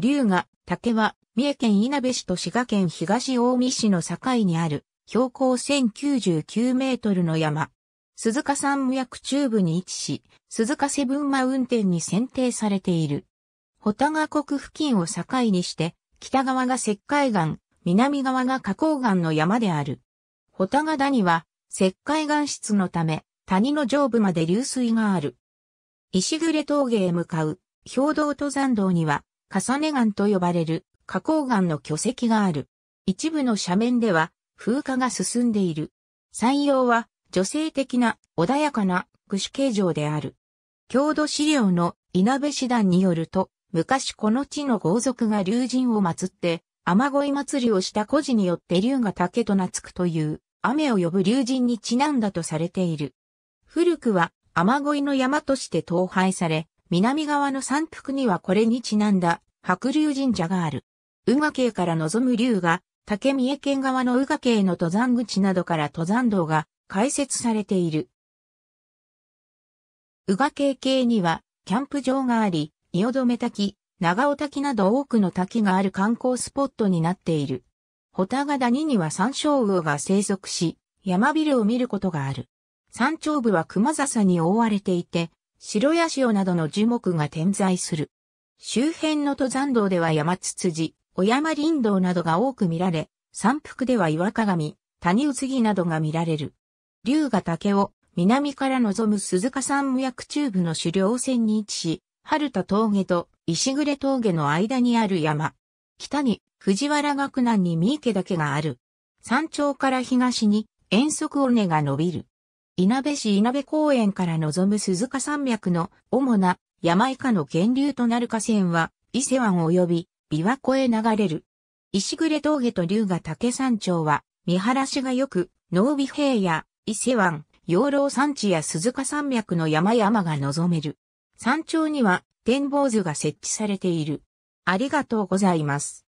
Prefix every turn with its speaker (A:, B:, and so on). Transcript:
A: 龍が、竹は、三重県いなべ市と滋賀県東近江市の境にある、標高1099メートルの山。鈴鹿山脈中部に位置し、鈴鹿セブンマウンテンに選定されている。タガ国付近を境にして、北側が石灰岩、南側が花崗岩の山である。タガ谷は、石灰岩質のため、谷の上部まで流水がある。石暮峠へ向かう、兵道登山道には、重ね岩と呼ばれる花崗岩の巨石がある。一部の斜面では風化が進んでいる。採用は女性的な穏やかな具種形状である。郷土資料の稲部師団によると、昔この地の豪族が竜神を祀って、雨乞い祭りをした孤児によって竜が竹と名付くという、雨を呼ぶ竜神にちなんだとされている。古くは雨乞いの山として統廃され、南側の山腹にはこれにちなんだ白龍神社がある。宇賀渓から望む龍が、竹三重県側の宇賀渓の登山口などから登山道が開設されている。宇賀渓系には、キャンプ場があり、伊予留滝、長尾滝など多くの滝がある観光スポットになっている。ホガダ谷には山椒魚が生息し、山ビルを見ることがある。山頂部は熊笹に覆われていて、白ヤシオなどの樹木が点在する。周辺の登山道では山つつじ、小山林道などが多く見られ、山腹では岩鏡、谷うつぎなどが見られる。龍ヶ岳を南から望む鈴鹿山無薬中部の狩猟線に位置し、春田峠と石暮峠の間にある山。北に藤原学南に三池岳がある。山頂から東に遠足尾根が伸びる。稲部市稲部公園から望む鈴鹿山脈の主な山以下の源流となる河川は、伊勢湾及び、琵琶湖へ流れる。石暮峠と龍ヶ岳山頂は、見晴らしが良く、濃尾平野、伊勢湾、養老山地や鈴鹿山脈の山々が望める。山頂には、展望図が設置されている。ありがとうございます。